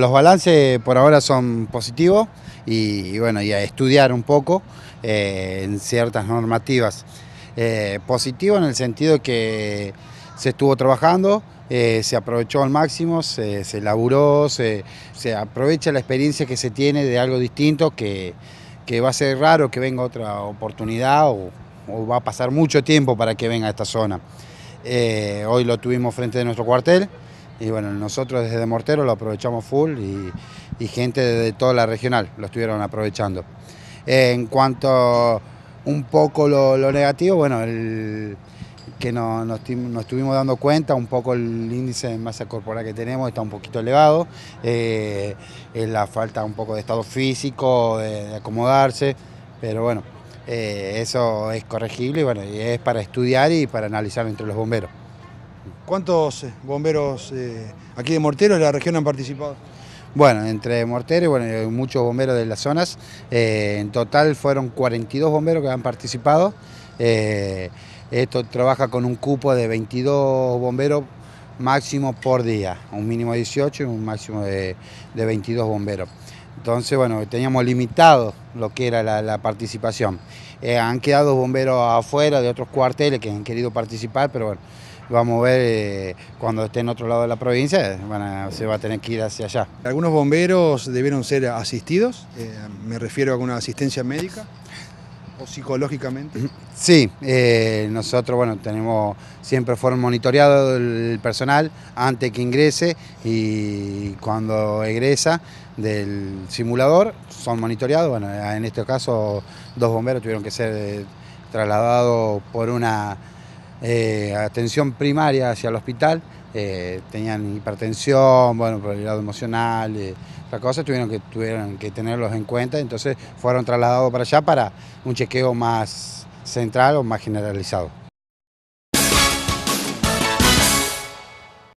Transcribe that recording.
Los balances por ahora son positivos y, bueno, y a estudiar un poco eh, en ciertas normativas. Eh, positivo en el sentido que se estuvo trabajando, eh, se aprovechó al máximo, se, se laburó, se, aprovecha la experiencia que se tiene de algo distinto que, va a ser raro que venga otra oportunidad o, o va a pasar mucho tiempo para que venga a esta zona. hoy lo tuvimos frente de nuestro cuartel. Y bueno, nosotros desde Mortero lo aprovechamos full y, gente de toda la regional lo estuvieron aprovechando. En cuanto un poco lo, negativo, bueno, que nos, estuvimos dando cuenta, un poco el índice de masa corporal que tenemos está un poquito elevado, eh, la falta un poco de estado físico, de, acomodarse, pero bueno, eh, eso es corregible y bueno, y es para estudiar y para analizar entre los bomberos. ¿Cuántos eh, bomberos eh, aquí de Mortero, de la región, han participado? Bueno, entre Mortero y bueno, eh, muchos bomberos de las zonas. en total fueron 42 bomberos que han participado. esto trabaja con un cupo de 22 bomberos máximo por día, un mínimo de 18 y un máximo de 22 bomberos. Entonces, bueno, teníamos limitado lo que era la, participación. Eh, han quedado bomberos afuera de otros cuarteles que han querido participar, pero bueno, vamos a ver eh, cuando esté en otro lado de la provincia, eh, se va a tener que ir hacia allá. ¿Algunos bomberos debieron ser asistidos? me refiero a una asistencia médica psicológicamente? Sí, eh, nosotros bueno, tenemos, siempre fueron monitoreados el personal antes que ingrese y cuando egresa del simulador son monitoreados. Bueno, en este caso dos bomberos tuvieron que ser eh, trasladados por una eh, atención primaria hacia el hospital, eh, tenían hipertensión, bueno, problemas emocional, eh, otra cosa, tuvieron que, tuvieron que tenerlos en cuenta, entonces fueron trasladados para allá para un chequeo más central o más generalizado.